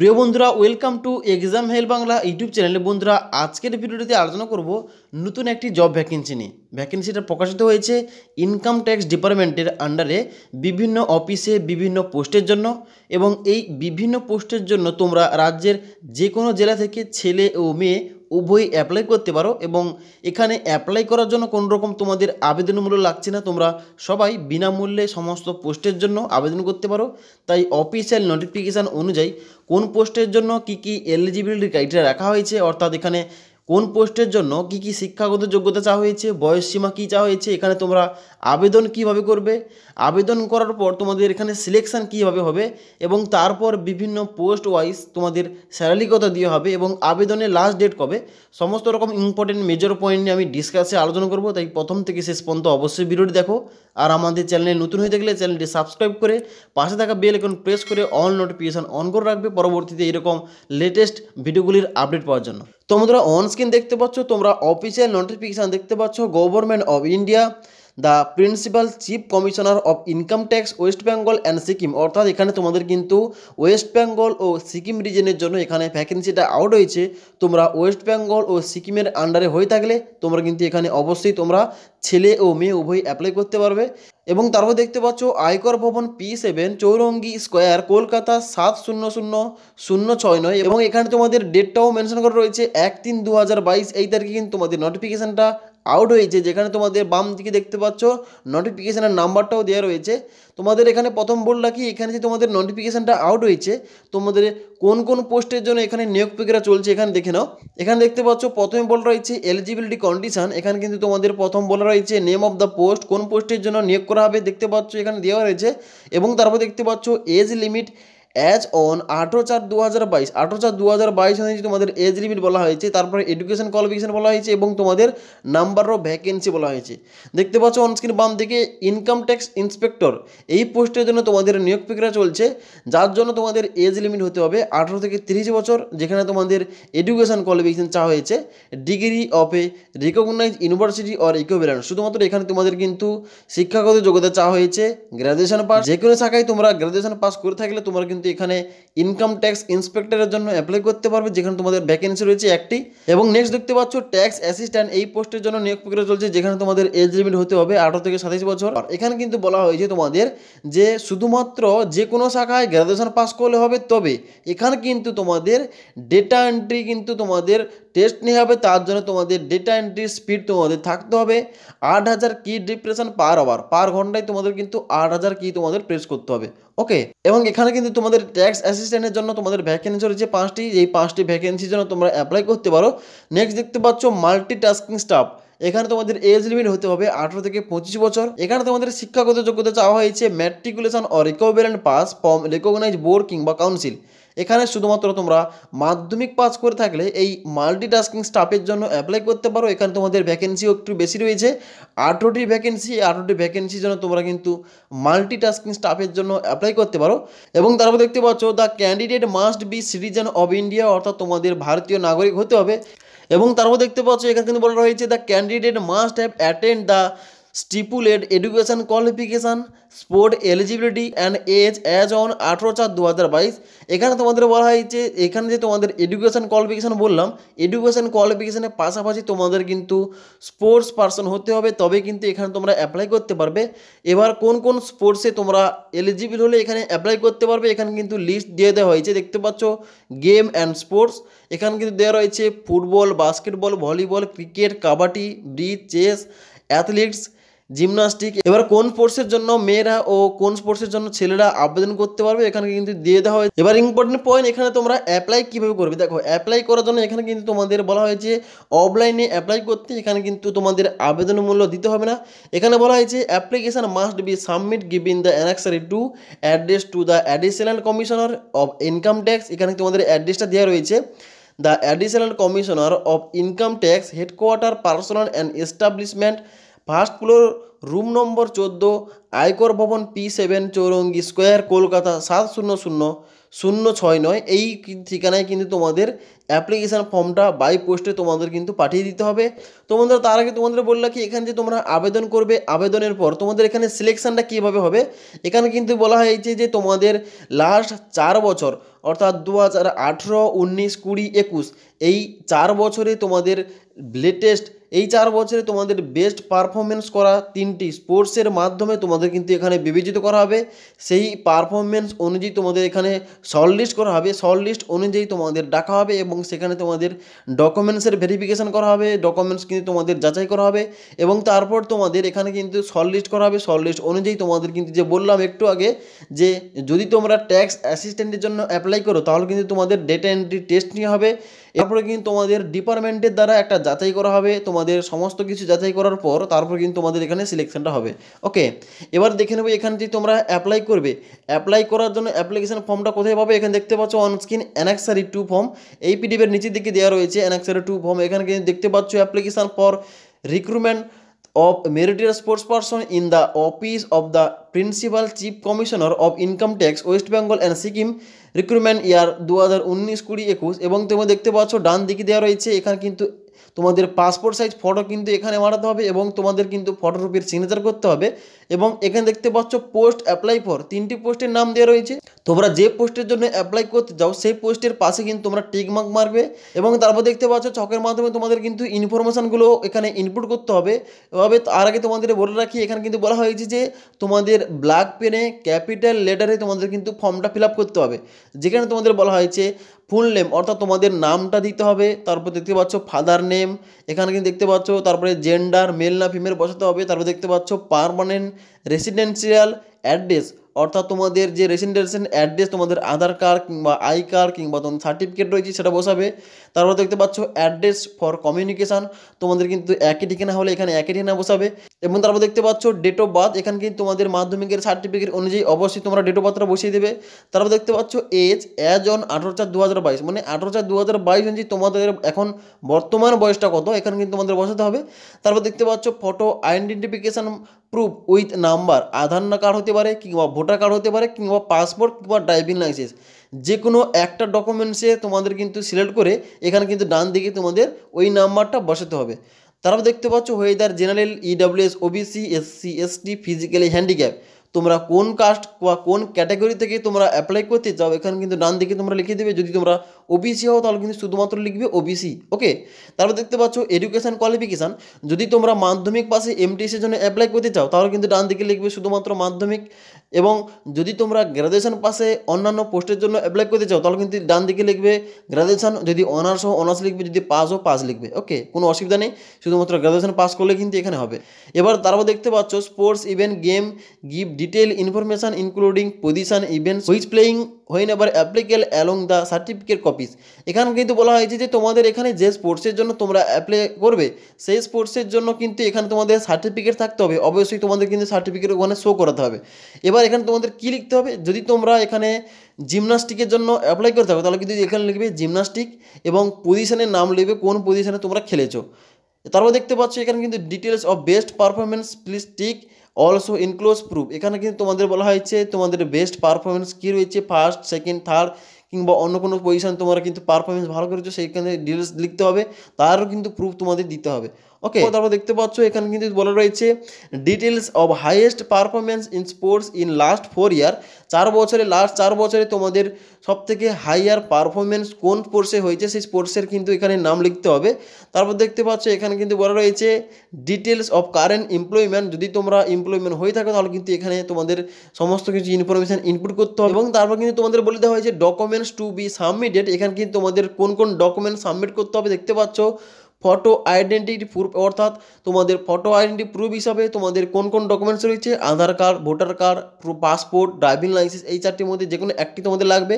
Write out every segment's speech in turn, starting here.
প্রিয় বন্ধুরা welcome to exam help Bangla YouTube চ্যানেলে বন্ধুরা আজকের ভিডিওটিতে আলোচনা করব নতুন একটি জব ভ্যাকেন্সি নিয়ে ভ্যাকেন্সিটা প্রকাশিত হয়েছে ইনকাম ট্যাক্স ডিপার্টমেন্টের আন্ডারে বিভিন্ন অফিসে বিভিন্ন পোস্টের জন্য এবং এই বিভিন্ন পোস্টের জন্য তোমরা রাজ্যের যে কোনো জেলা থেকে ছেলে ও মেয়ে উভয়ই অ্যাপ্লাই করতে পারো এবং এখানে অ্যাপ্লাই করার জন্য কোনো রকম তোমাদের আবেদনমূল্য লাগছে না তোমরা সবাই বিনামূল্যে সমস্ত পোস্টের জন্য আবেদন করতে পারো তাই অফিসিয়াল নোটিফিকেশান অনুযায়ী কোন পোস্টের জন্য কি কি এলিজিবিলিটি ক্রাইটেরিয়া রাখা হয়েছে অর্থাৎ এখানে কোন পোস্টের জন্য কি কি শিক্ষাগত যোগ্যতা চাওয়া হয়েছে বয়সসীমা কী চাওয়া হয়েছে এখানে তোমরা আবেদন কিভাবে করবে আবেদন করার পর তোমাদের এখানে সিলেকশান কীভাবে হবে এবং তারপর বিভিন্ন পোস্ট ওয়াইজ তোমাদের স্যালারি কত দিয়ে হবে এবং আবেদনের লাস্ট ডেট কবে সমস্ত রকম ইম্পর্টেন্ট মেজর পয়েন্ট নিয়ে আমি ডিসকাসে আলোচনা করব তাই প্রথম থেকে শেষ পর্যন্ত অবশ্যই ভিডিওটি দেখো আর আমাদের চ্যানেলে নতুন হয়ে থাকলে চ্যানেলটি সাবস্ক্রাইব করে পাশে থাকা বেল এখন প্রেস করে অল নোটিফিকেশান অন করে রাখবে পরবর্তীতে এরকম লেটেস্ট ভিডিওগুলির আপডেট পাওয়ার জন্য তোমরা অন স্ক্রিন দেখতে পাচ্ছ তোমরা অফিসিয়াল নোটিফিকেশান দেখতে পাচ্ছ government of India the principal chief commissioner of income tax West Bengal and Sikkim অর্থাৎ এখানে তোমাদের কিন্তু ওয়েস্ট বেঙ্গল ও সিকিম রিজনের জন্য এখানে ভ্যাকেন্সিটা আউট হয়েছে তোমরা ওয়েস্ট বেঙ্গল ও সিকিমের আন্ডারে হয়ে থাকলে তোমরা কিন্তু এখানে অবশ্যই তোমরা ছেলে ও মেয়ে উভয়ই অ্যাপ্লাই করতে পারবে এবং তারপর দেখতে পাচ্ছ আয়কর ভবন P seven Chowringhee square Kolkata সাত শূন্য শূন্য শূন্য ছয় নয় এবং এখানে তোমাদের ডেটটাও মেনশন করা রয়েছে এক তিন দু হাজার বাইশ এই তারিখে কিন্তু তোমাদের নোটিফিকেশানটা আউট হয়েছে যেখানে তোমাদের বাম দিকে দেখতে পাচ্ছ নোটিফিকেশানের নাম্বারটাও দেওয়া রয়েছে তোমাদের এখানে প্রথম বললা কি এখানে যে তোমাদের নোটিফিকেশানটা আউট হয়েছে তোমাদের কোন কোন পোস্টের জন্য এখানে নিয়োগ প্রক্রিয়া চলছে এখানে দেখে নাও এখানে দেখতে পাচ্ছ প্রথমে বলা রয়েছে এলিজিবিলিটি কন্ডিশান এখানে কিন্তু তোমাদের প্রথম বলা রয়েছে নেম অফ দ্য পোস্ট কোন পোস্টের জন্য নিয়োগ করা হবে দেখতে পাচ্ছ এখানে দেওয়া রয়েছে এবং তারপর দেখতে পাচ্ছ এজ লিমিট অ্যাজ অন আঠেরো চার দু হাজার বাইশ আঠেরো চার দু হাজার বাইশ অনুযায়ী তোমাদের এজ লিমিট বলা হয়েছে তারপরে এডুকেশন কোয়ালিফিকেশন বলা হয়েছে এবং তোমাদের নাম্বার অফ ভ্যাকেন্সি বলা হয়েছে দেখতে পাচ্ছ অনস্ক্রিন বাম থেকে ইনকাম ট্যাক্স ইন্সপেক্টর এই পোস্টের জন্য তোমাদের নিয়োগ প্রক্রিয়া চলছে যার জন্য তোমাদের এজ লিমিট হতে হবে আঠেরো থেকে তিরিশ বছর যেখানে তোমাদের এডুকেশন কোয়ালিফিকেশান চা হয়েছে degree of a recognise university or equivalent শুধুমাত্র এখানে তোমাদের কিন্তু কিন্তু শিক্ষাগত যোগ্যতা চা হয়েছে গ্র্যাজুয়েশন পাস যে কোনো শাখায় তোমরা গ্র্যাজুয়েশন পাস করে থাকলে তোমরা কিন্তু কিন্তু এখানে ইনকাম ট্যাক্স ইন্সপেক্টরের জন্য অ্যাপ্লাই করতে পারবে যেখানে তোমাদের ভ্যাকেন্সি রয়েছে একটি এবং নেক্সট দেখতে পাচ্ছ ট্যাক্স অ্যাসিস্ট্যান্ট এই পোস্টের জন্য নিয়োগ প্রক্রিয়া চলছে যেখানে তোমাদের এজ লিমিট হতে হবে আঠারো থেকে সাতাশ বছর আর এখানে কিন্তু বলা হয়েছে তোমাদের যে শুধুমাত্র যে কোনো শাখায় গ্র্যাজুয়েশন পাস করলে হবে তবে এখানে কিন্তু তোমাদের ডেটা এন্ট্রি কিন্তু তোমাদের টেস্ট নেওয়া হবে তার জন্য তোমাদের ডেটা এন্ট্রি স্পিড তোমাদের থাকতে হবে আট হাজার কি ডিপ্রেশন পার আওয়ার পার ঘন্টায় তোমাদের কিন্তু আট হাজার কি তোমাদের প্রেস করতে হবে ওকে এবং এখানে কিন্তু তোমাদের ট্যাক্স অ্যাসিস্ট্যান্টের জন্য তোমাদের ভ্যাকেন্সি রয়েছে পাঁচটি এই পাঁচটি ভ্যাকেন্সির জন্য তোমরা অ্যাপ্লাই করতে পারো নেক্সট দেখতে পাচ্ছ মাল্টি টাস্কিং স্টাফ এখানে তোমাদের এজ লিমিট হতে হবে আঠেরো থেকে পঁচিশ বছর এখানে তোমাদের শিক্ষাগত যোগ্যতা চাওয়া হয়েছে ম্যাট্রিকুলেশন ও রিকোভারেন্ট পাস ফর্ম রেকগনাইজ বোর্ড কিংবা কাউন্সিল এখানে শুধুমাত্র তোমরা মাধ্যমিক পাস করে থাকলে এই মাল্টিটাস্কিং স্টাফের জন্য অ্যাপ্লাই করতে পারো এখানে তোমাদের ভ্যাকেন্সিও একটু বেশি রয়েছে আঠেরোটি ভ্যাকেন্সি আঠেরোটি ভ্যাকেন্সির জন্য তোমরা কিন্তু মাল্টিটাস্কিং স্টাফের জন্য অ্যাপ্লাই করতে পারো এবং তারপর দেখতে পাচ্ছ the candidate must be citizen of India অর্থাৎ তোমাদের ভারতীয় নাগরিক হতে হবে এবং তারপর দেখতে পাচ্ছ এখানে কিন্তু বলা রয়েছে the candidate must have attained the stipulated education qualification sport eligibility and age as on আঠেরো চার দু হাজার বাইশ এখানে তোমাদের বলা হয় যে এখানে যে তোমাদের এডুকেশান কোয়ালিফিকেশান বললাম এডুকেশান কোয়ালিফিকেশানের পাশাপাশি তোমাদের কিন্তু স্পোর্টস পার্সন হতে হবে তবে কিন্তু এখানে তোমরা অ্যাপ্লাই করতে পারবে এবার কোন কোন স্পোর্টসে তোমরা এলিজিবল হলে এখানে অ্যাপ্লাই করতে পারবে এখানে কিন্তু লিস্ট দিয়ে দেওয়া হয়েছে দেখতে পাচ্ছ গেম অ্যান্ড স্পোর্টস এখানে কিন্তু দেওয়া রয়েছে football basketball volleyball cricket kabaddi bridge chess athletes gymnastic এবার কোন স্পোর্টসের জন্য মেয়েরা ও কোন স্পোর্টসের জন্য ছেলেরা আবেদন করতে পারবে এখানে কিন্তু দিয়ে দেওয়া হয়েছে এবার ইম্পর্টেন্ট পয়েন্ট এখানে তোমরা অ্যাপ্লাই কীভাবে করবে দেখো অ্যাপ্লাই করার জন্য এখানে কিন্তু তোমাদের বলা হয়েছে অফলাইনে অ্যাপ্লাই করতে এখানে কিন্তু তোমাদের আবেদন মূল্য দিতে হবে না এখানে বলা হয়েছে application must be submit given the annexure two address to the additional commissioner of income tax এখানে তোমাদের অ্যাড্রেসটা দেওয়া রয়েছে the additional commissioner of income tax headquarter personal and establishment first floor room number চোদ্দো আয়কর ভবন P seven Chowringhee square Kolkata সাত শূন্য শূন্য শূন্য ছয় নয় এই ঠিকানায় কিন্তু তোমাদের অ্যাপ্লিকেশান ফর্মটা বাই পোস্টে তোমাদের কিন্তু পাঠিয়ে দিতে হবে তোমাদের তার আগে তোমাদের বললো কি এখানে যে তোমরা আবেদন করবে আবেদনের পর তোমাদের এখানে সিলেকশানটা কীভাবে হবে এখানে কিন্তু বলা হয়েছে যে তোমাদের লাস্ট চার বছর অর্থাৎ দু হাজার আঠেরো উনিশ কুড়ি একুশ এই চার বছরে তোমাদের লেটেস্ট এই চার বছরে তোমাদের বেস্ট পারফরমেন্স করা তিনটি স্পোর্টসের মাধ্যমে তোমাদের কিন্তু এখানে বিবেচিত করা হবে সেই পারফরমেন্স অনুযায়ী তোমাদের এখানে শর্টলিস্ট করা হবে শর্টলিস্ট অনুযায়ী তোমাদের ডাকা হবে এবং সেখানে তোমাদের ডকুমেন্টসের ভেরিফিকেশান করা হবে ডকুমেন্টস কিন্তু তোমাদের যাচাই করা হবে এবং তারপর তোমাদের এখানে কিন্তু শর্টলিস্ট করা হবে শর্টলিস্ট অনুযায়ী তোমাদের কিন্তু যে বললাম একটু আগে যে যদি তোমরা ট্যাক্স অ্যাসিস্ট্যান্টের জন্য অ্যাপ্লাই করো তাহলে কিন্তু তোমাদের ডেটা এন্ট্রি টেস্ট নিয়ে হবে এরপরে কিন্তু তোমাদের ডিপার্টমেন্টের দ্বারা একটা যাচাই করা হবে তোমাদের সমস্ত কিছু যাচাই করার পর তারপর কিন্তু তোমাদের এখানে সিলেকশনটা হবে ওকে এবার দেখে নেবো এখান থেকে তোমরা অ্যাপ্লাই করবে অ্যাপ্লাই করার জন্য অ্যাপ্লিকেশান ফর্মটা কোথায় পাবে এখানে দেখতে পাচ্ছ on screen annexure two form এই পিডিএফের নিচের দিকে দেওয়া রয়েছে অ্যানাক্সারি টু ফর্ম এখানে কিন্তু দেখতে পাচ্ছ application for recruitment of meritorious sportsperson in the office of the principal chief commissioner of income tax west bengal and sikkim recruitment year 2019 20 21 ebong tumi dekhte pachho dan পাচ্ছ deya royeche ekhane kintu তোমাদের passport size photo কিন্তু এখানে মারাতে হবে এবং তোমাদের কিন্তু ফটোরূপের signature করতে হবে এবং এখানে দেখতে পাচ্ছ পোস্ট অ্যাপ্লাই ফর তিনটি পোস্টের নাম দেওয়া রয়েছে তোমরা যে পোস্টের জন্য অ্যাপ্লাই করতে যাও সেই পোস্টের পাশে কিন্তু তোমরা টিকমার্ক মারবে এবং তারপর দেখতে পাচ্ছ ছকের মাধ্যমে তোমাদের কিন্তু ইনফরমেশানগুলো এখানে ইনপুট করতে হবে এভাবে তার আগে তোমাদের বলে রাখি এখানে কিন্তু বলা হয়েছে যে তোমাদের ব্ল্যাক পেনে ক্যাপিটাল লেটারে তোমাদের কিন্তু ফর্মটা ফিল করতে হবে যেখানে তোমাদের বলা হয়েছে ফুল নেম অর্থাৎ তোমাদের নামটা দিতে হবে তারপর দেখতে পাচ্ছ ফাদার নেম এখানে কিন্তু দেখতে পাচ্ছ তারপরে জেন্ডার মেল না ফিমেল বসাতে হবে তারপর দেখতে পাচ্ছ পারমানেন্ট রেসিডেন্সিয়াল অ্যাড্রেস অর্থাৎ তোমাদের যে রেসিডেন্সিয়াল অ্যাড্রেস তোমাদের আধার কার্ড কিংবা আই কার্ড কিংবা তোমার সার্টিফিকেট রয়েছে সেটা বসাবে তারপর দেখতে পাচ্ছ অ্যাড্রেস ফর কমিউনিকেশান তোমাদের কিন্তু একই ঠিকানা হলে এখানে একই ঠিকানা বসাবে এবং তারপর দেখতে পাচ্ছ ডেট অফ বার্থ এখানে কিন্তু তোমাদের মাধ্যমিকের সার্টিফিকেট অনুযায়ী অবশ্যই তোমরা ডেট অফ বার্থটা বসিয়ে দেবে তারপর দেখতে পাচ্ছ এজ অ্যাজ অন আঠারো চার দু হাজার বাইশ মানে আঠারো চার দু হাজার বাইশ অনুযায়ী তোমাদের এখন বর্তমান বয়সটা কত এখানে কিন্তু তোমাদের বসাতে হবে তারপর দেখতে পাচ্ছ photo identification proof with number Aadhaar card হতে পারে কিংবা ভোটার কার্ড হতে পারে কিংবা পাসপোর্ট কিংবা ড্রাইভিং লাইসেন্স যে কোনো একটা ডকুমেন্টসে তোমাদের কিন্তু সিলেক্ট করে এখানে কিন্তু ডান দিকে তোমাদের ওই নাম্বারটা বসাতে হবে তারপর দেখতে পাচ্ছ whether general EWS OBC SC ST physically handicap তোমরা কোন কাস্ট বা কোন ক্যাটাগরি থেকে তোমরা অ্যাপ্লাই করতে চাও এখানে কিন্তু ডান দিকে তোমরা লিখে দেবে যদি তোমরা ওবিসি হও তাহলে কিন্তু শুধুমাত্র লিখবে ওবিসি ওকে তারপর দেখতে পাচ্ছ এডুকেশান কোয়ালিফিকেশান যদি তোমরা মাধ্যমিক পাশে এমটিএসের জন্য অ্যাপ্লাই করতে চাও তাহলে কিন্তু ডান দিকে লিখবে শুধুমাত্র মাধ্যমিক এবং যদি তোমরা গ্র্যাজুয়েশন পাশে অন্যান্য পোস্টের জন্য অ্যাপ্লাই করতে চাও তাহলে কিন্তু ডান দিকে লিখবে গ্র্যাজুয়েশান যদি অনার্স হো অনার্স লিখবে যদি পাস হো পাস লিখবে ওকে কোনো অসুবিধা নেই শুধুমাত্র গ্র্যাজুয়েশান পাস করলে কিন্তু এখানে হবে এবার তারপর দেখতে পাচ্ছ sports event game gift detailed information including position events which playing whenever applicable along the certificate copies এখানে কিন্তু বলা হয়েছে যে তোমাদের এখানে যে স্পোর্টসের জন্য তোমরা অ্যাপ্লাই করবে সেই স্পোর্টসের জন্য কিন্তু এখানে তোমাদের সার্টিফিকেট থাকতে হবে অবশ্যই তোমাদের কিন্তু সার্টিফিকেট ওখানে শো করাতে হবে এবার এখানে তোমাদের কী লিখতে হবে যদি তোমরা এখানে জিমনাস্টিকের জন্য অ্যাপ্লাই করতে হবে তাহলে কিন্তু এখানে লিখবে জিমনাস্টিক এবং পজিশানের নাম লিখবে কোন পজিশানে তোমরা খেলেছো তারপর দেখতে পাচ্ছি এখানে কিন্তু details of best performance please tick also enclose proof এখানে কিন্তু তোমাদের বলা হয়েছে তোমাদের বেস্ট পারফরমেন্স কী রয়েছে ফার্স্ট সেকেন্ড থার্ড কিংবা অন্য কোনো পজিশান তোমরা কিন্তু পারফরমেন্স ভালো করেছো সেইখানে ডিটেলস লিখতে হবে তারও কিন্তু প্রুফ তোমাদের দিতে হবে ওকে তারপর দেখতে পাচ্ছ এখানে কিন্তু বলা রয়েছে details of highest performance in sports in last four year চার বছরে লাস্ট চার বছরে তোমাদের সবথেকে হাইয়ার পারফরমেন্স কোন স্পোর্টসে হয়েছে সেই স্পোর্টসের কিন্তু এখানে নাম লিখতে হবে তারপর দেখতে পাচ্ছ এখানে কিন্তু বলা রয়েছে ডিটেলস অফ কারেন্ট এমপ্লয়মেন্ট যদি তোমরা এমপ্লয়মেন্ট হয়ে থাকো তাহলে কিন্তু এখানে তোমাদের সমস্ত কিছু ইনফরমেশান ইনপুট করতে হবে এবং তারপর কিন্তু তোমাদের বলে দেওয়া হয়েছে ডকুমেন্টস টু বি সাবমিটেড এখানে কিন্তু তোমাদের কোন কোন ডকুমেন্ট সাবমিট করতে হবে দেখতে পাচ্ছ ফটো আইডেন্টিটি প্রুফ অর্থাৎ তোমাদের ফটো আইডেন্টি প্রুফ হিসাবে তোমাদের কোন কোন ডকুমেন্টস রয়েছে Aadhaar card voter card passport driving licence এই চারটির মধ্যে যে কোনো একটি তোমাদের লাগবে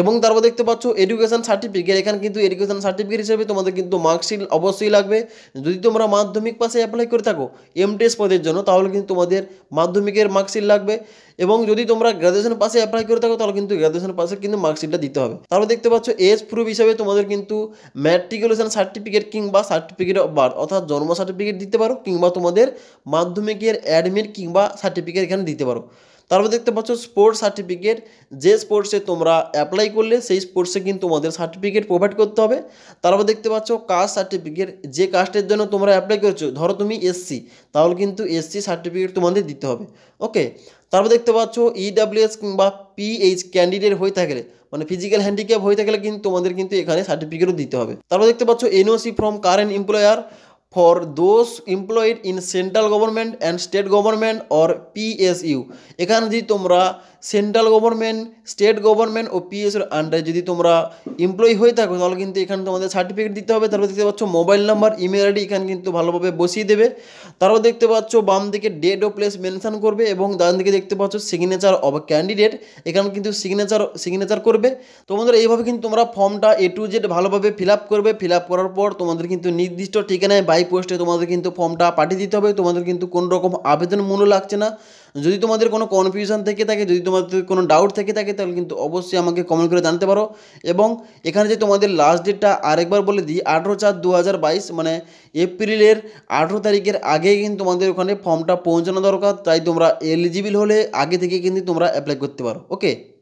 এবং তারপর দেখতে পাচ্ছ এডুকেশান সার্টিফিকেট এখানে কিন্তু এডুকেশান সার্টিফিকেট হিসেবে তোমাদের কিন্তু মার্কশিট অবশ্যই লাগবে যদি তোমরা মাধ্যমিক পাশে অ্যাপ্লাই করে থাকো এম এমটিএস পদের জন্য তাহলে কিন্তু তোমাদের মাধ্যমিকের মার্কশিট লাগবে এবং যদি তোমরা গ্র্যাজুয়েশন পাশে অ্যাপ্লাই করে থাকো তাহলে কিন্তু গ্র্যাজুয়েশন পাশে কিন্তু মার্কশিটটা দিতে হবে তাহলে দেখতে পাচ্ছ এজ প্রুফ হিসেবে তোমাদের কিন্তু ম্যাট্রিকুলেশান সার্টিফিকেট কিংবা সার্টিফিকেট অফ বার্থ অর্থাৎ জন্ম সার্টিফিকেট দিতে পারো কিংবা তোমাদের মাধ্যমিকের অ্যাডমিট কিংবা সার্টিফিকেট এখানে দিতে পারো তারপর দেখতে পাচ্ছ স্পোর্টস সার্টিফিকেট যে স্পোর্টসে তোমরা অ্যাপ্লাই করলে সেই স্পোর্টসে কিন্তু তোমাদের সার্টিফিকেট প্রোভাইড করতে হবে তারপর দেখতে পাচ্ছ কাস্ট সার্টিফিকেট যে কাস্টের জন্য তোমরা অ্যাপ্লাই করেছো ধরো তুমি এসসি তাহলে কিন্তু এসসি সার্টিফিকেট তোমাদের দিতে হবে ওকে তারপর দেখতে পাচ্ছ ইডাব্লিউএস e কিংবা পিএইচ ক্যান্ডিডেট হয়ে থাকলে মানে ফিজিক্যাল হ্যান্ডিক্যাপ হয়ে থাকলে কিন্তু তোমাদের কিন্তু এখানে সার্টিফিকেটও দিতে হবে তারপর দেখতে পাচ্ছ NOC from current employer for those employed in central government and state government or PSU এখানে যদি তোমরা সেন্ট্রাল গভর্নমেন্ট স্টেট গভর্নমেন্ট ও পিএসইউর আন্ডারে যদি তোমরা এমপ্লয়ি হয়ে থাকো তাহলে কিন্তু এখানে তোমাদের সার্টিফিকেট দিতে হবে তারপর দেখতে পাচ্ছ মোবাইল নাম্বার ইমেল আইডি এখানে কিন্তু ভালোভাবে বসিয়ে দেবে তারপর দেখতে পাচ্ছ বাম দিকে ডেট ও প্লেস মেনশান করবে এবং ডান দিকে দেখতে পাচ্ছ সিগনেচার অব ক্যান্ডিডেট এখানে কিন্তু সিগনেচার সিগনেচার করবে তোমাদের এইভাবে কিন্তু তোমরা ফর্মটা এ টু জেড ভালোভাবে ফিল আপ করবে ফিল আপ করার পর তোমাদের কিন্তু নির্দিষ্ট ঠিকানায় বাই পোস্টে তোমাদের কিন্তু ফর্মটা পাঠিয়ে দিতে হবে তোমাদের কিন্তু কোনো রকম আবেদন মূল্য লাগছে না যদি তোমাদের কোনো কনফিউশন থেকে থাকে যদি তোমাদের কোনো ডাউট থেকে থাকে তাহলে কিন্তু অবশ্যই আমাকে কমেন্ট করে জানতে পারো এবং এখানে যে তোমাদের লাস্ট ডেটটা আরেকবার বলে দিই আঠেরো চার দু মানে এপ্রিলের আঠেরো তারিখের আগে কিন্তু তোমাদের ওখানে ফর্মটা পৌঁছানো দরকার তাই তোমরা এলিজিবল হলে আগে থেকে কিন্তু তোমরা অ্যাপ্লাই করতে পারো ওকে